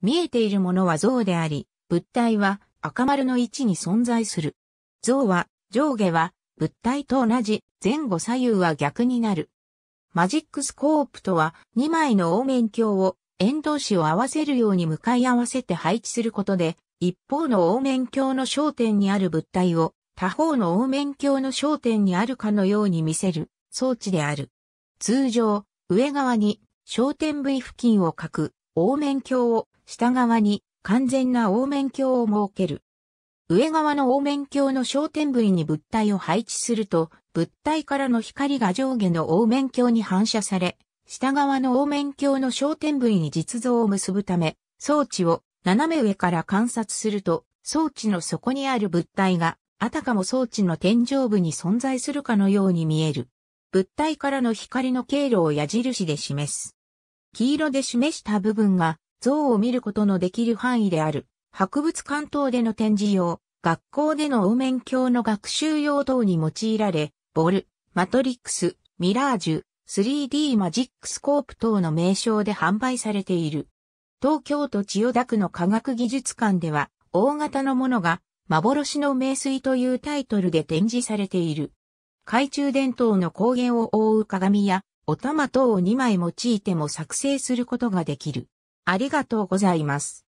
見えているものは像であり、物体は赤丸の位置に存在する。像は、上下は、物体と同じ、前後左右は逆になる。マジックスコープとは、2枚の凹面鏡を、円同士を合わせるように向かい合わせて配置することで、一方の凹面鏡の焦点にある物体を、他方の凹面鏡の焦点にあるかのように見せる装置である。通常、上側に焦点部位付近を書く凹面鏡を下側に完全な凹面鏡を設ける。上側の凹面鏡の焦点部位に物体を配置すると、物体からの光が上下の凹面鏡に反射され、下側の凹面鏡の焦点部位に実像を結ぶため、装置を斜め上から観察すると、装置の底にある物体が、あたかも装置の天井部に存在するかのように見える。物体からの光の経路を矢印で示す。黄色で示した部分が像を見ることのできる範囲である。博物館等での展示用、学校での応面鏡の学習用等に用いられ、ボル、マトリックス、ミラージュ、3D マジックスコープ等の名称で販売されている。東京都千代田区の科学技術館では、大型のものが、幻の名水というタイトルで展示されている。懐中電灯の光源を覆う鏡や、お玉等を2枚用いても作成することができる。ありがとうございます。